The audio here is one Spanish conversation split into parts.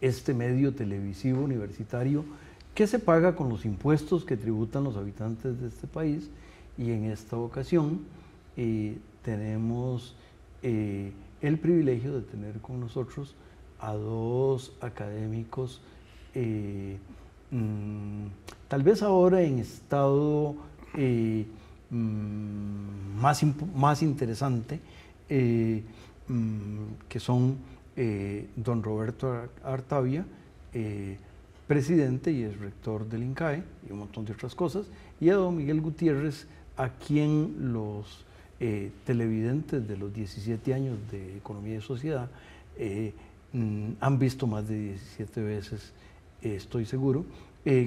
este medio televisivo universitario que se paga con los impuestos que tributan los habitantes de este país y en esta ocasión eh, tenemos eh, el privilegio de tener con nosotros a dos académicos, eh, mm, tal vez ahora en estado mm, más, más interesante, mm, que son eh, don Roberto Artavia, eh, presidente y es rector del INCAE y un montón de otras cosas, y a don Miguel Gutiérrez, a quien los eh, televidentes de los 17 años de Economía y Sociedad mm, han visto más de 17 veces, estoy seguro.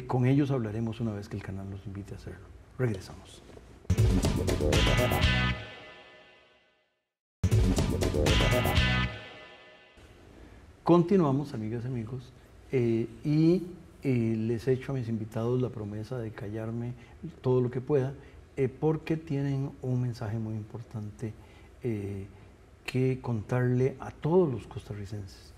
con ellos hablaremos una vez que el canal nos invite a hacerlo. Regresamos. Continuamos, amigas y amigos, eh, y eh, les les hecho a mis invitados la promesa de callarme todo lo que pueda, eh, porque tienen un mensaje muy importante que contarle a todos los costarricenses,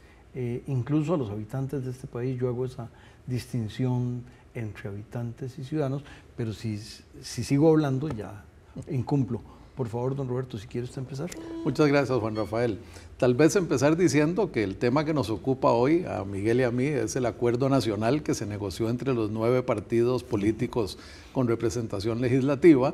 incluso a los habitantes de este país. Yo hago esa distinción entre habitantes y ciudadanos, pero si, si sigo hablando ya incumplo por favor, don Roberto, si quiere usted empezar. Muchas gracias, Juan Rafael. Tal vez empezar diciendo que el tema que nos ocupa hoy, a Miguel y a mí, es el acuerdo nacional que se negoció entre los nueve partidos políticos con representación legislativa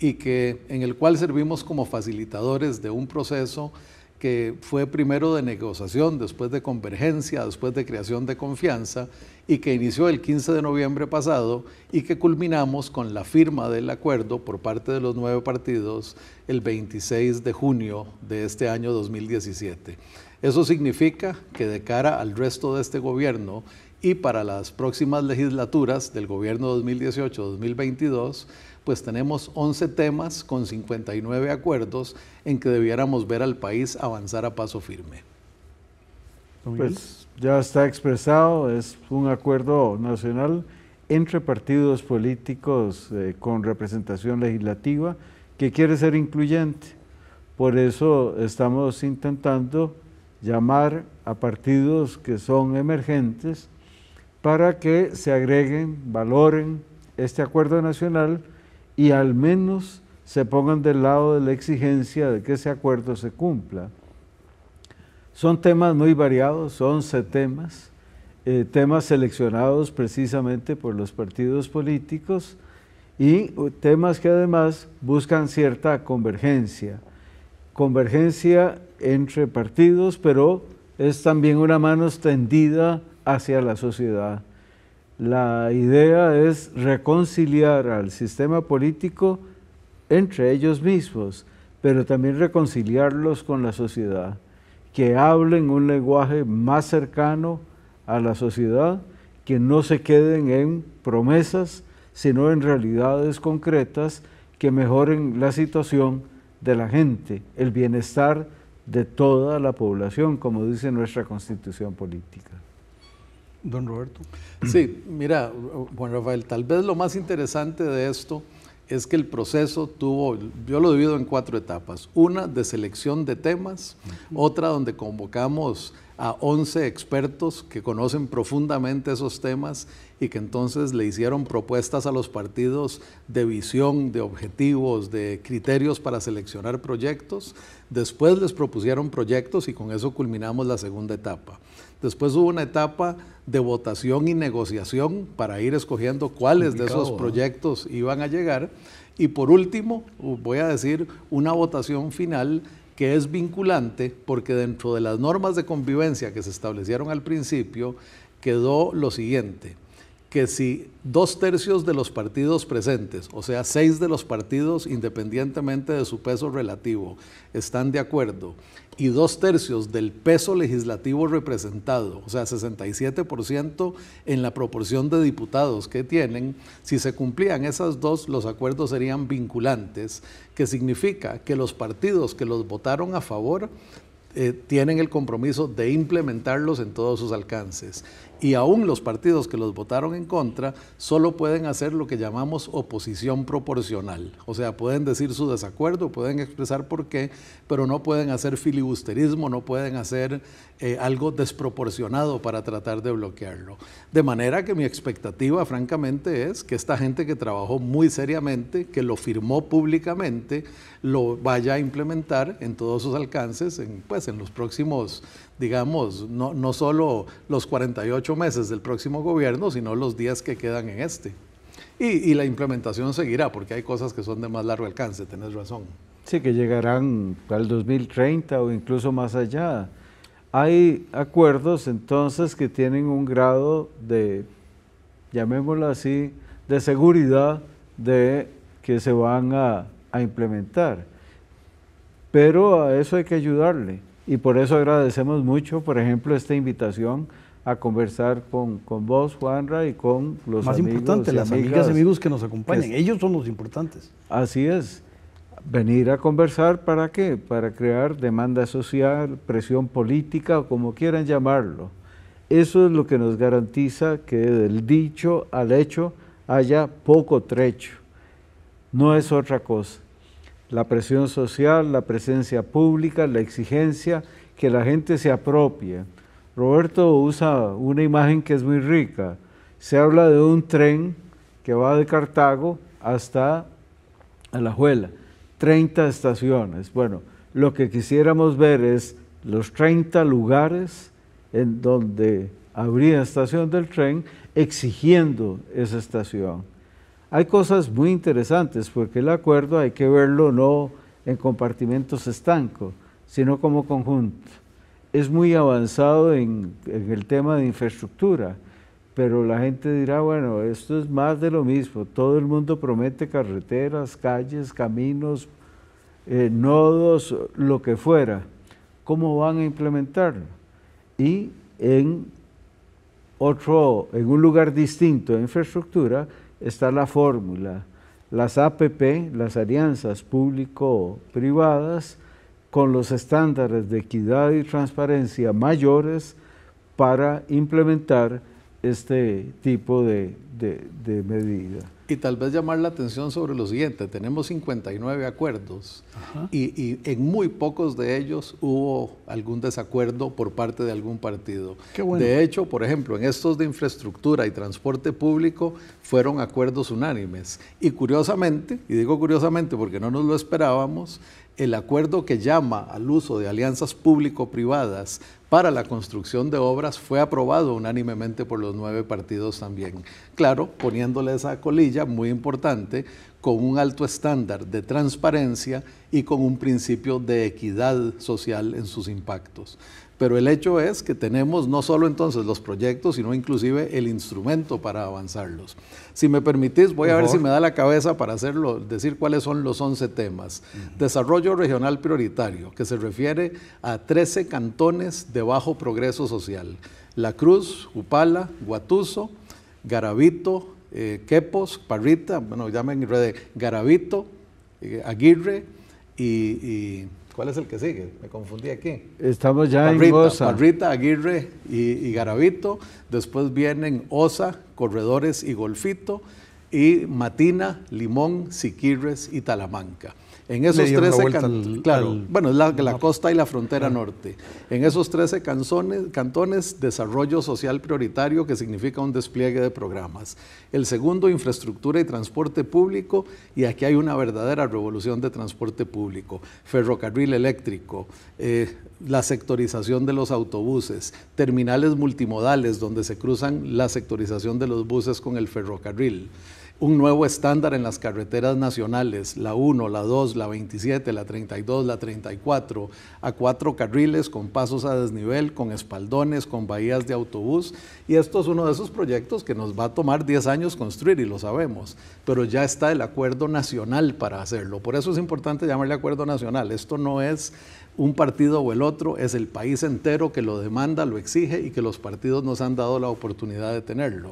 y que, en el cual servimos como facilitadores de un proceso que fue primero de negociación, después de convergencia, después de creación de confianza, y que inició el 15 de noviembre pasado y que culminamos con la firma del acuerdo por parte de los nueve partidos el 26 de junio de este año 2017. Eso significa que de cara al resto de este gobierno, y para las próximas legislaturas del gobierno 2018-2022, pues tenemos 11 temas con 59 acuerdos en que debiéramos ver al país avanzar a paso firme. Pues ya está expresado, es un acuerdo nacional entre partidos políticos eh, con representación legislativa que quiere ser incluyente. Por eso estamos intentando llamar a partidos que son emergentes para que se agreguen, valoren este acuerdo nacional y al menos se pongan del lado de la exigencia de que ese acuerdo se cumpla. Son temas muy variados, 11 temas, eh, temas seleccionados precisamente por los partidos políticos y uh, temas que además buscan cierta convergencia, convergencia entre partidos, pero es también una mano extendida hacia la sociedad. La idea es reconciliar al sistema político entre ellos mismos, pero también reconciliarlos con la sociedad, que hablen un lenguaje más cercano a la sociedad, que no se queden en promesas, sino en realidades concretas que mejoren la situación de la gente, el bienestar de toda la población, como dice nuestra constitución política don Roberto. Sí, mira, Juan Rafael, tal vez lo más interesante de esto es que el proceso tuvo, yo lo divido en cuatro etapas. Una de selección de temas, otra donde convocamos a 11 expertos que conocen profundamente esos temas y que entonces le hicieron propuestas a los partidos de visión, de objetivos, de criterios para seleccionar proyectos. Después les propusieron proyectos y con eso culminamos la segunda etapa. Después hubo una etapa de votación y negociación para ir escogiendo cuáles de esos proyectos iban a llegar. Y por último, voy a decir, una votación final que es vinculante porque dentro de las normas de convivencia que se establecieron al principio quedó lo siguiente que si dos tercios de los partidos presentes, o sea, seis de los partidos, independientemente de su peso relativo, están de acuerdo, y dos tercios del peso legislativo representado, o sea, 67% en la proporción de diputados que tienen, si se cumplían esas dos, los acuerdos serían vinculantes, que significa que los partidos que los votaron a favor eh, tienen el compromiso de implementarlos en todos sus alcances. Y aún los partidos que los votaron en contra solo pueden hacer lo que llamamos oposición proporcional. O sea, pueden decir su desacuerdo, pueden expresar por qué, pero no pueden hacer filibusterismo, no pueden hacer eh, algo desproporcionado para tratar de bloquearlo. De manera que mi expectativa, francamente, es que esta gente que trabajó muy seriamente, que lo firmó públicamente, lo vaya a implementar en todos sus alcances, en, pues, en los próximos, digamos, no, no solo los 48 meses del próximo gobierno, sino los días que quedan en este. Y, la implementación seguirá, porque hay cosas que son de más largo alcance, tenés razón. Sí, que llegarán al 2030 o incluso más allá. Hay acuerdos entonces que tienen un grado de, llamémoslo así, de seguridad de que se van a, a implementar. Pero a eso hay que ayudarle y por eso agradecemos mucho, por ejemplo, esta invitación a conversar con, vos, Juanra, y con los Más importante, las amigas, y amigos que nos acompañan. Pues, Ellos son los importantes. Así es. Venir a conversar, ¿para qué? Para crear demanda social, presión política, o como quieran llamarlo. Eso es lo que nos garantiza que del dicho al hecho haya poco trecho. No es otra cosa la presión social, la presencia pública, la exigencia, que la gente se apropie. Roberto usa una imagen que es muy rica. Se habla de un tren que va de Cartago hasta Alajuela, 30 estaciones. Bueno, lo que quisiéramos ver es los 30 lugares en donde habría estación del tren exigiendo esa estación. Hay cosas muy interesantes porque el acuerdo hay que verlo no en compartimentos estancos, sino como conjunto. Es muy avanzado en, el tema de infraestructura, pero la gente dirá, bueno, esto es más de lo mismo. Todo el mundo promete carreteras, calles, caminos, eh, nodos, lo que fuera. ¿Cómo van a implementarlo? Y en otro, en un lugar distinto de infraestructura, está la fórmula. Las APP, las alianzas público-privadas, con los estándares de equidad y transparencia mayores para implementar este tipo de, medidas y tal vez llamar la atención sobre lo siguiente, tenemos 59 acuerdos y, en muy pocos de ellos hubo algún desacuerdo por parte de algún partido. De hecho, por ejemplo, en estos de infraestructura y transporte público fueron acuerdos unánimes. Y curiosamente, y digo curiosamente porque no nos lo esperábamos, el acuerdo que llama al uso de alianzas público-privadas para la construcción de obras fue aprobado unánimemente por los nueve partidos también. Claro, poniéndole esa colilla muy importante con un alto estándar de transparencia y con un principio de equidad social en sus impactos. Pero el hecho es que tenemos no solo entonces los proyectos, sino inclusive el instrumento para avanzarlos. Si me permitís, voy a ver si me da la cabeza para hacerlo, decir cuáles son los 11 temas. Desarrollo regional prioritario, que se refiere a 13 cantones de bajo progreso social. La Cruz, Upala, Guatuso, Garabito, eh, Quepos, Parrita, bueno, llamen Garabito, eh, Aguirre y ¿Cuál es el que sigue? Me confundí aquí. Estamos ya en Osa. Aguirre y, Garabito. Garavito. Después vienen Osa, Corredores y Golfito. Y Matina, Limón, Siquirres y Talamanca. En esos 13 cantones, claro, costa y la frontera ah. norte. En esos cantones, desarrollo social prioritario, que significa un despliegue de programas. El segundo, infraestructura y transporte público, y aquí hay una verdadera revolución de transporte público. Ferrocarril eléctrico, eh, la sectorización de los autobuses, terminales multimodales donde se cruzan la sectorización de los buses con el ferrocarril un nuevo estándar en las carreteras nacionales, la 1, la 2, la 27, la 32, la 34, a cuatro carriles con pasos a desnivel, con espaldones, con bahías de autobús. Y esto es uno de esos proyectos que nos va a tomar 10 años construir y lo sabemos, pero ya está el acuerdo nacional para hacerlo. Por eso es importante llamarle acuerdo nacional. Esto no es un partido o el otro, es el país entero que lo demanda, lo exige y que los partidos nos han dado la oportunidad de tenerlo.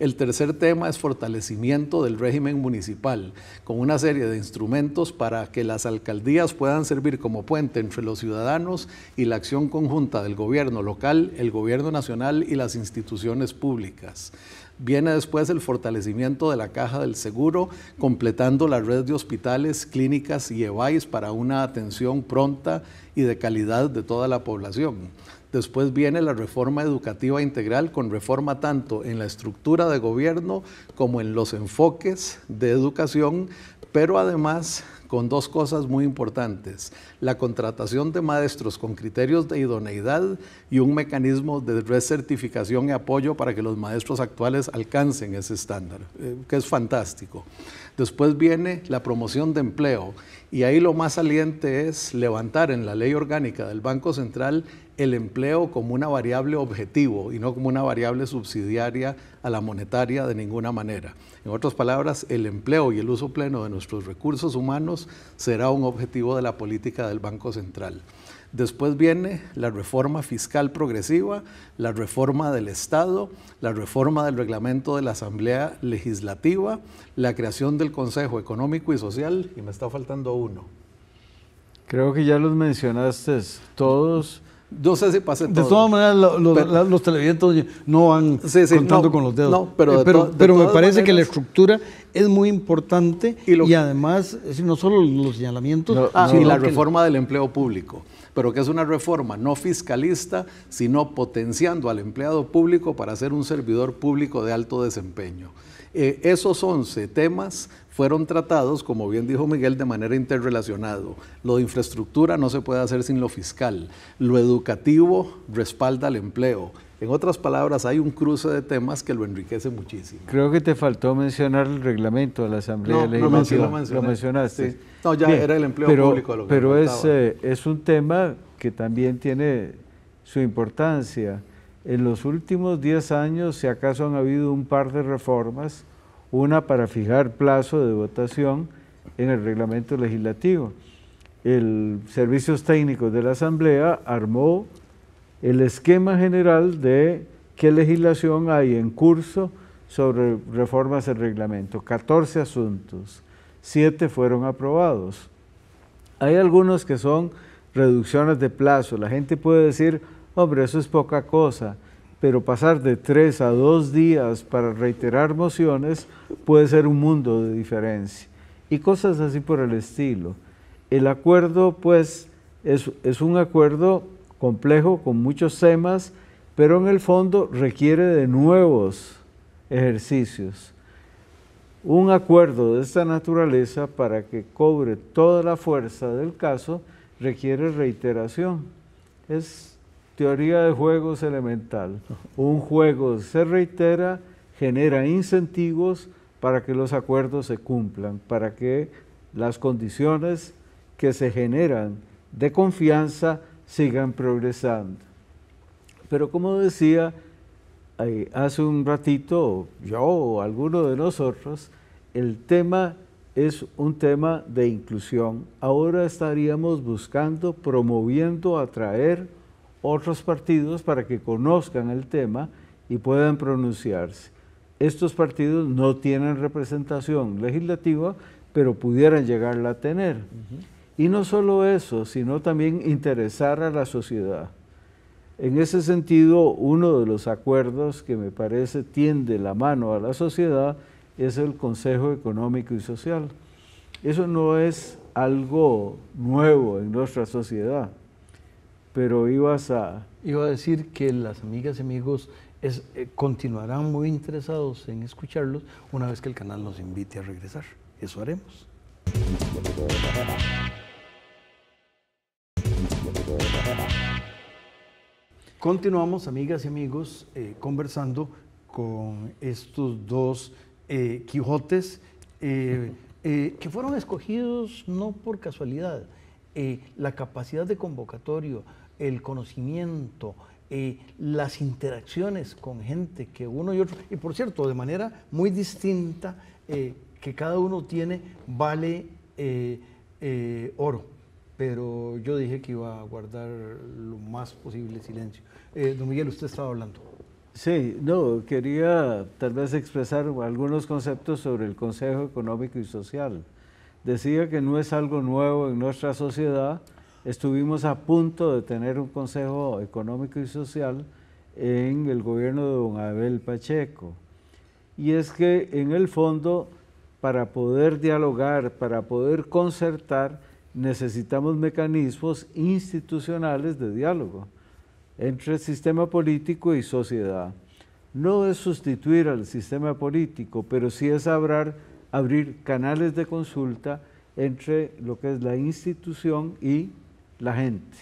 El tercer tema es fortalecimiento del régimen municipal, con una serie de instrumentos para que las alcaldías puedan servir como puente entre los ciudadanos y la acción conjunta del gobierno local, el gobierno nacional y las instituciones públicas. Viene después el fortalecimiento de la caja del seguro, completando la red de hospitales, clínicas y EVAIS para una atención pronta y de calidad de toda la población. Después viene la reforma educativa integral con reforma tanto en la estructura de gobierno como en los enfoques de educación, pero además con dos cosas muy importantes, la contratación de maestros con criterios de idoneidad y un mecanismo de recertificación y apoyo para que los maestros actuales alcancen ese estándar, eh, que es fantástico. Después viene la promoción de empleo y ahí lo más saliente es levantar en la ley orgánica del Banco Central el empleo como una variable objetivo y no como una variable subsidiaria a la monetaria de ninguna manera. En otras palabras, el empleo y el uso pleno de nuestros recursos humanos será un objetivo de la política del Banco Central. Después viene la reforma fiscal progresiva, la reforma del Estado, la reforma del reglamento de la Asamblea Legislativa, la creación del Consejo Económico y Social, y me está faltando uno. Creo que ya los mencionaste todos sé si De todas maneras, los televidentes no van contando con los dedos. Eh, pero, me parece que la estructura es muy importante y, además, no solo los señalamientos. y la reforma del empleo público, pero que es una reforma no fiscalista, sino potenciando al empleado público para ser un servidor público de alto desempeño. Eh, esos 11 temas fueron tratados, como bien dijo Miguel, de manera interrelacionado. Lo de infraestructura no se puede hacer sin lo fiscal. Lo educativo respalda el empleo. En otras palabras, hay un cruce de temas que lo enriquece muchísimo. Creo que te faltó mencionar el reglamento de la Asamblea no, Legislativa. mencionaste. No, ya era el empleo pero, público. Lo que pero es, eh, es un tema que también tiene su importancia en los últimos 10 años, si acaso han habido un par de reformas, una para fijar plazo de votación en el reglamento legislativo. El Servicios Técnicos de la Asamblea armó el esquema general de qué legislación hay en curso sobre reformas del reglamento. 14 asuntos, 7 fueron aprobados. Hay algunos que son reducciones de plazo. La gente puede decir, Hombre, eso es poca cosa. Pero pasar de tres a dos días para reiterar mociones puede ser un mundo de diferencia. Y cosas así por el estilo. El acuerdo, pues, es un acuerdo complejo con muchos temas, pero en el fondo requiere de nuevos ejercicios. Un acuerdo de esta naturaleza para que cobre toda la fuerza del caso requiere reiteración. Es Teoría de juegos elemental. Un juego se reitera, genera incentivos para que los acuerdos se cumplan, para que las condiciones que se generan de confianza sigan progresando. Pero como decía eh, hace un ratito, yo o alguno de nosotros, el tema es un tema de inclusión. Ahora estaríamos buscando, promoviendo, atraer otros partidos para que conozcan el tema y puedan pronunciarse. Estos partidos no tienen representación legislativa, pero pudieran llegarla a tener. Y no solo eso, sino también interesar a la sociedad. En ese sentido, uno de los acuerdos que me parece tiende la mano a la sociedad es el Consejo Económico y Social. Eso no es algo nuevo en nuestra sociedad pero ibas a... Iba a decir que las amigas y amigos eh, continuarán muy interesados en escucharlos una vez que el canal nos invite a regresar. Eso haremos. Continuamos, amigas y amigos, eh, conversando con estos dos eh, Quijotes que fueron escogidos no por casualidad, eh, la capacidad de convocatorio, el conocimiento, eh, las interacciones con gente que uno y otro, y por cierto, de manera muy distinta eh, que cada uno tiene, vale oro. Pero yo dije que iba a guardar lo más posible silencio. don Miguel, usted estaba hablando. Sí, no, quería tal vez expresar algunos conceptos sobre el Consejo Económico y Social decía que no es algo nuevo en nuestra sociedad. Estuvimos a punto de tener un Consejo Económico y Social en el gobierno de don Abel Pacheco. Y es que en el fondo, para poder dialogar, para poder concertar, necesitamos mecanismos institucionales de diálogo entre el sistema político y sociedad. No es sustituir al sistema político, pero sí es hablar abrir canales de consulta entre lo que es la institución y la gente.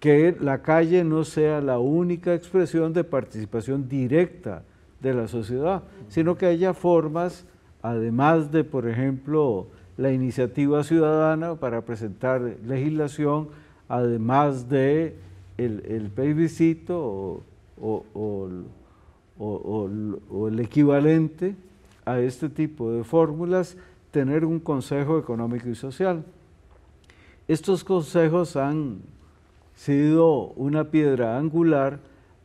Que la calle no sea la única expresión de participación directa de la sociedad, sino que haya formas, además de, por ejemplo, la iniciativa ciudadana para presentar legislación, además de el, el plebiscito o el equivalente, a este tipo de fórmulas tener un consejo económico y social. Estos consejos han sido una piedra angular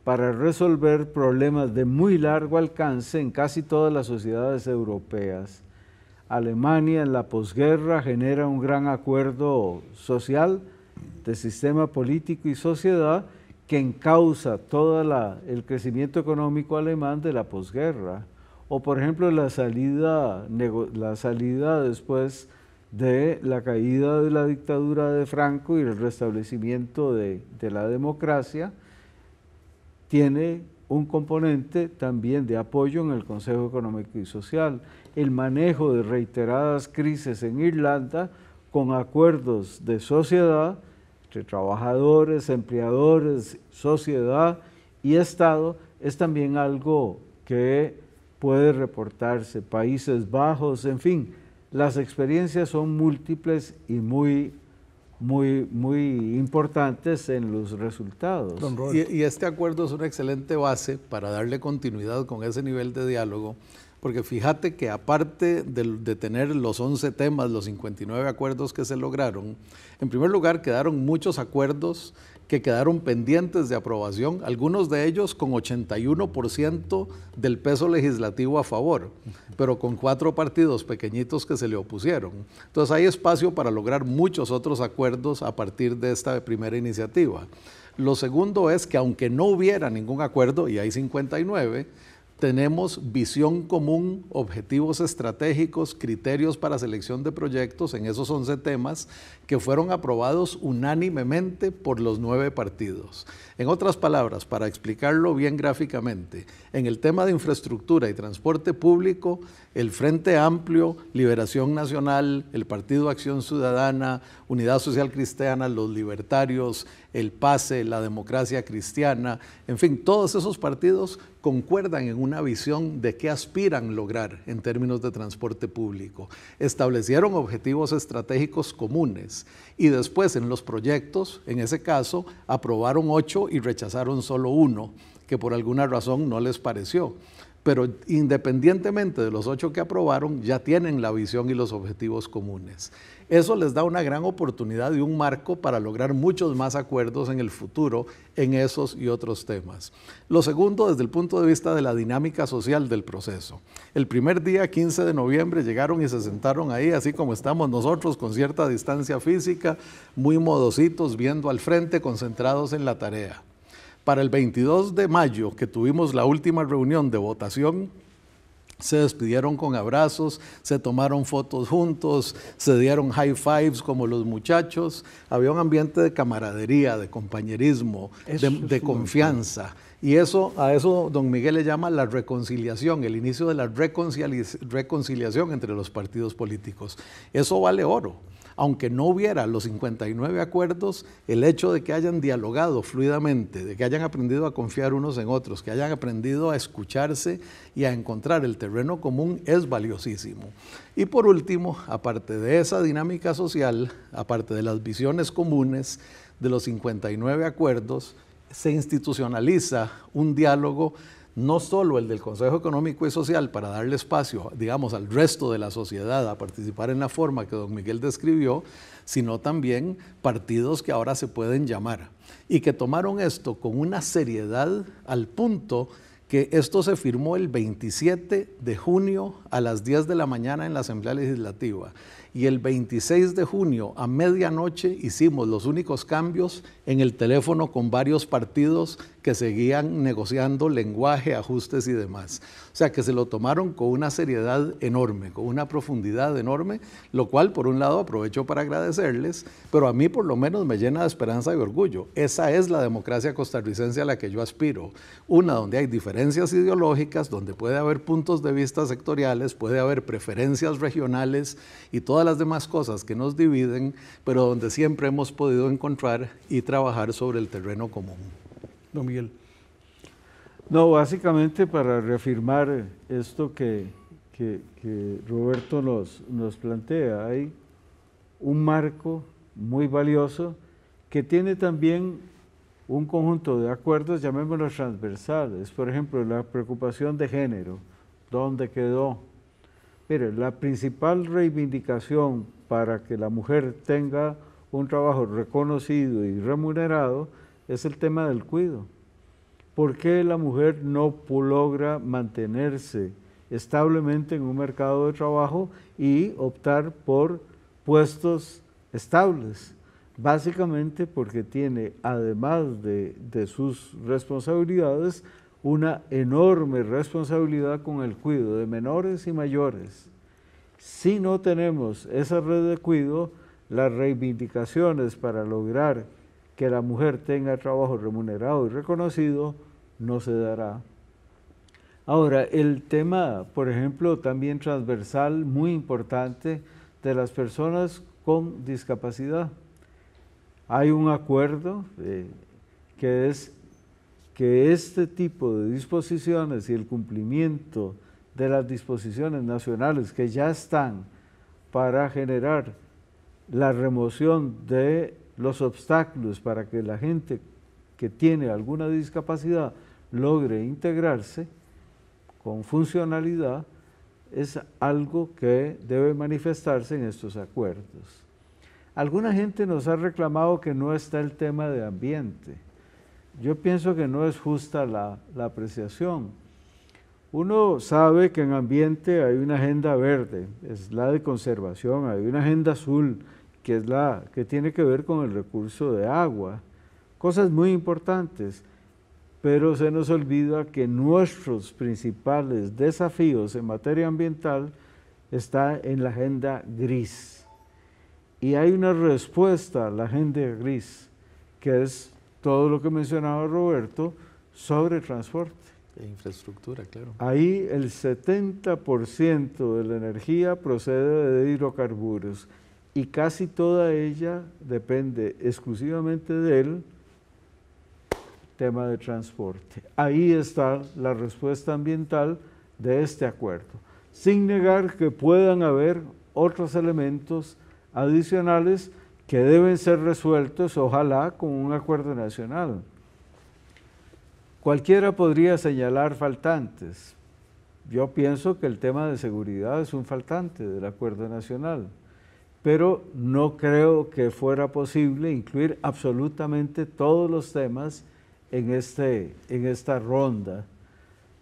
para resolver problemas de muy largo alcance en casi todas las sociedades europeas. Alemania en la posguerra genera un gran acuerdo social de sistema político y sociedad que encausa todo el crecimiento económico alemán de la posguerra o por ejemplo la salida, la salida después de la caída de la dictadura de Franco y el restablecimiento de, de la democracia, tiene un componente también de apoyo en el Consejo Económico y Social, el manejo de reiteradas crisis en Irlanda con acuerdos de sociedad entre trabajadores, empleadores, sociedad y Estado, es también algo que puede reportarse, Países Bajos, en fin, las experiencias son múltiples y muy muy, muy importantes en los resultados. Y, este acuerdo es una excelente base para darle continuidad con ese nivel de diálogo, porque fíjate que aparte de, de, tener los 11 temas, los 59 acuerdos que se lograron, en primer lugar quedaron muchos acuerdos que quedaron pendientes de aprobación, algunos de ellos con 81% del peso legislativo a favor, pero con cuatro partidos pequeñitos que se le opusieron. Entonces hay espacio para lograr muchos otros acuerdos a partir de esta primera iniciativa. Lo segundo es que aunque no hubiera ningún acuerdo, y hay 59, tenemos visión común, objetivos estratégicos, criterios para selección de proyectos en esos 11 temas que fueron aprobados unánimemente por los nueve partidos. En otras palabras, para explicarlo bien gráficamente, en el tema de infraestructura y transporte público, el Frente Amplio, Liberación Nacional, el Partido Acción Ciudadana, Unidad Social Cristiana, los Libertarios, el PASE, la Democracia Cristiana, en fin, todos esos partidos concuerdan en una visión de qué aspiran lograr en términos de transporte público. Establecieron objetivos estratégicos comunes y después en los proyectos, en ese caso, aprobaron ocho y rechazaron solo uno, que por alguna razón no les pareció. Pero independientemente de los ocho que aprobaron, ya tienen la visión y los objetivos comunes. Eso les da una gran oportunidad y un marco para lograr muchos más acuerdos en el futuro en esos y otros temas. Lo segundo, desde el punto de vista de la dinámica social del proceso. El primer día, 15 de noviembre, llegaron y se sentaron ahí, así como estamos nosotros, con cierta distancia física, muy modositos, viendo al frente, concentrados en la tarea. Para el 22 de mayo, que tuvimos la última reunión de votación, se despidieron con abrazos, se tomaron fotos juntos, se dieron high fives como los muchachos. Había un ambiente de camaradería, de compañerismo, de, confianza. Y eso, a eso don Miguel le llama la reconciliación, el inicio de la reconciliación entre los partidos políticos. Eso vale oro aunque no hubiera los 59 acuerdos, el hecho de que hayan dialogado fluidamente, de que hayan aprendido a confiar unos en otros, que hayan aprendido a escucharse y a encontrar el terreno común es valiosísimo. Y por último, aparte de esa dinámica social, aparte de las visiones comunes, de los 59 acuerdos, se institucionaliza un diálogo no solo el del Consejo Económico y Social para darle espacio, digamos, al resto de la sociedad a participar en la forma que don Miguel describió, sino también partidos que ahora se pueden llamar y que tomaron esto con una seriedad al punto que esto se firmó el 27 de junio a las 10 de la mañana en la Asamblea Legislativa y el 26 de junio a medianoche hicimos los únicos cambios en el teléfono con varios partidos que seguían negociando lenguaje, ajustes y demás. O sea que se lo tomaron con una seriedad enorme, con una profundidad enorme, lo cual por un lado aprovecho para agradecerles, pero a mí por lo menos me llena de esperanza y orgullo. Esa es la democracia costarricense a la que yo aspiro, una donde hay diferencias ideológicas, donde puede haber puntos de vista sectoriales, puede haber preferencias regionales y todas las demás cosas que nos dividen, pero donde siempre hemos podido encontrar y trabajar sobre el terreno común. Don Miguel. No, básicamente para reafirmar esto que, que, que Roberto nos, nos plantea, hay un marco muy valioso que tiene también un conjunto de acuerdos, llamémoslos transversales, por ejemplo, la preocupación de género, dónde quedó, Mire, la principal reivindicación para que la mujer tenga un trabajo reconocido y remunerado es el tema del cuido. ¿Por qué la mujer no logra mantenerse establemente en un mercado de trabajo y optar por puestos estables? Básicamente porque tiene, además de, de sus responsabilidades, una enorme responsabilidad con el cuidado de menores y mayores. Si no tenemos esa red de cuidado, las reivindicaciones para lograr que la mujer tenga trabajo remunerado y reconocido no se dará. Ahora, el tema, por ejemplo, también transversal, muy importante, de las personas con discapacidad. Hay un acuerdo eh, que es que este tipo de disposiciones y el cumplimiento de las disposiciones nacionales que ya están para generar la remoción de los obstáculos para que la gente que tiene alguna discapacidad logre integrarse con funcionalidad, es algo que debe manifestarse en estos acuerdos. Alguna gente nos ha reclamado que no está el tema de ambiente yo pienso que no es justa la, apreciación. Uno sabe que en ambiente hay una agenda verde, es la de conservación, hay una agenda azul, que es la que tiene que ver con el recurso de agua, cosas muy importantes, pero se nos olvida que nuestros principales desafíos en materia ambiental está en la agenda gris. Y hay una respuesta a la agenda gris, que es todo lo que mencionaba Roberto sobre transporte. E infraestructura, claro. Ahí el 70% de la energía procede de hidrocarburos y casi toda ella depende exclusivamente del tema de transporte. Ahí está la respuesta ambiental de este acuerdo, sin negar que puedan haber otros elementos adicionales que deben ser resueltos, ojalá, con un acuerdo nacional. Cualquiera podría señalar faltantes. Yo pienso que el tema de seguridad es un faltante del acuerdo nacional, pero no creo que fuera posible incluir absolutamente todos los temas en, este, en esta ronda.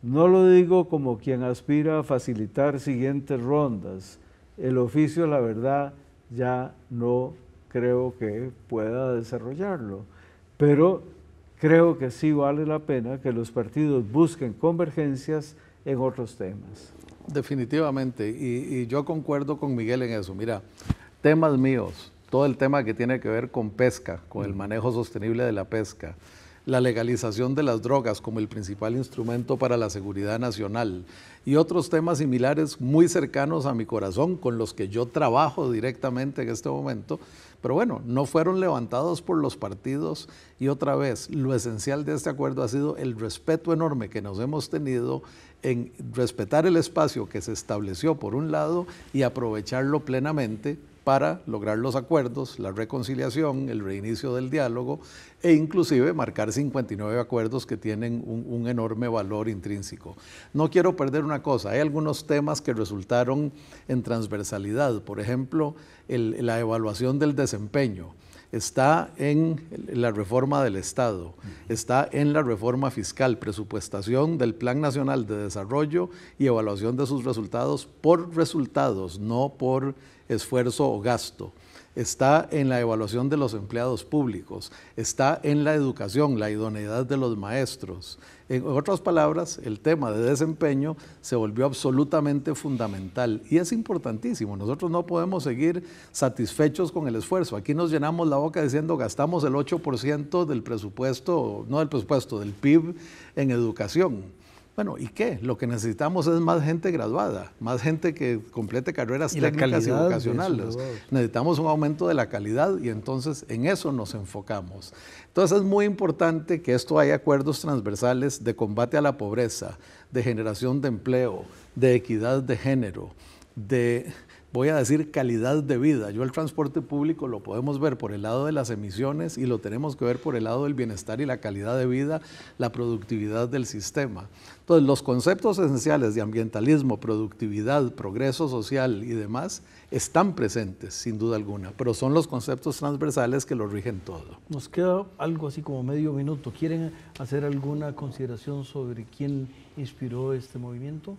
No lo digo como quien aspira a facilitar siguientes rondas. El oficio, la verdad, ya no creo que pueda desarrollarlo. Pero creo que sí vale la pena que los partidos busquen convergencias en otros temas. Definitivamente, y, y, yo concuerdo con Miguel en eso. Mira, temas míos, todo el tema que tiene que ver con pesca, con el mm. manejo sostenible de la pesca, la legalización de las drogas como el principal instrumento para la seguridad nacional y otros temas similares muy cercanos a mi corazón, con los que yo trabajo directamente en este momento. Pero bueno, no fueron levantados por los partidos y otra vez, lo esencial de este acuerdo ha sido el respeto enorme que nos hemos tenido en respetar el espacio que se estableció por un lado y aprovecharlo plenamente para lograr los acuerdos, la reconciliación, el reinicio del diálogo e inclusive marcar 59 acuerdos que tienen un, enorme valor intrínseco. No quiero perder una cosa, hay algunos temas que resultaron en transversalidad, por ejemplo, la evaluación del desempeño está en la reforma del Estado, está en la reforma fiscal, presupuestación del Plan Nacional de Desarrollo y evaluación de sus resultados por resultados, no por esfuerzo o gasto está en la evaluación de los empleados públicos, está en la educación, la idoneidad de los maestros. En otras palabras, el tema de desempeño se volvió absolutamente fundamental y es importantísimo. Nosotros no podemos seguir satisfechos con el esfuerzo. Aquí nos llenamos la boca diciendo gastamos el 8% del presupuesto, no del presupuesto, del PIB en educación. Bueno, ¿y qué? Lo que necesitamos es más gente graduada, más gente que complete carreras técnicas y vocacionales. Necesitamos un aumento de la calidad y entonces en eso nos enfocamos. Entonces es muy importante que esto haya acuerdos transversales de combate a la pobreza, de generación de empleo, de equidad de género, de voy a decir calidad de vida. Yo el transporte público lo podemos ver por el lado de las emisiones y lo tenemos que ver por el lado del bienestar y la calidad de vida, la productividad del sistema. Entonces, los conceptos esenciales de ambientalismo, productividad, progreso social y demás están presentes, sin duda alguna, pero son los conceptos transversales que lo rigen todo. Nos queda algo así como medio minuto. ¿Quieren hacer alguna consideración sobre quién inspiró este movimiento?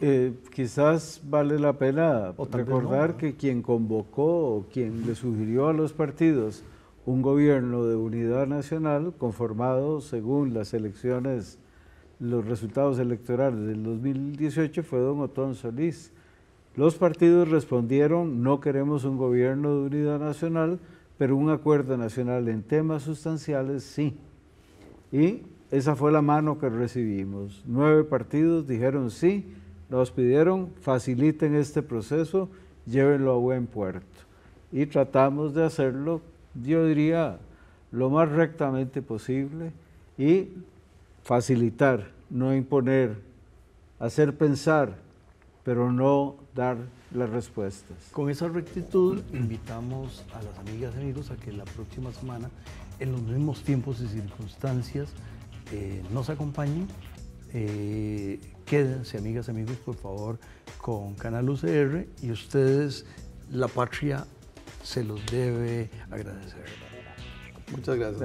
Eh, quizás vale la pena recordar que quien convocó o quien le sugirió a los partidos un gobierno de unidad nacional conformado según las elecciones, los resultados electorales del 2018 fue don Otón Solís. Los partidos respondieron, no queremos un gobierno de unidad nacional, pero un acuerdo nacional en temas sustanciales sí. Y esa fue la mano que recibimos. Nueve partidos dijeron sí, nos pidieron, faciliten este proceso, llévenlo a buen puerto. Y tratamos de hacerlo, yo diría, lo más rectamente posible y facilitar, no imponer, hacer pensar, pero no dar las respuestas. Con esa rectitud invitamos a las amigas y amigos a que la próxima semana, en los mismos tiempos y circunstancias, eh, nos acompañen. Eh, quédense, amigas, amigos, por favor, con Canal UCR y ustedes, la patria se los debe agradecer. Muchas gracias.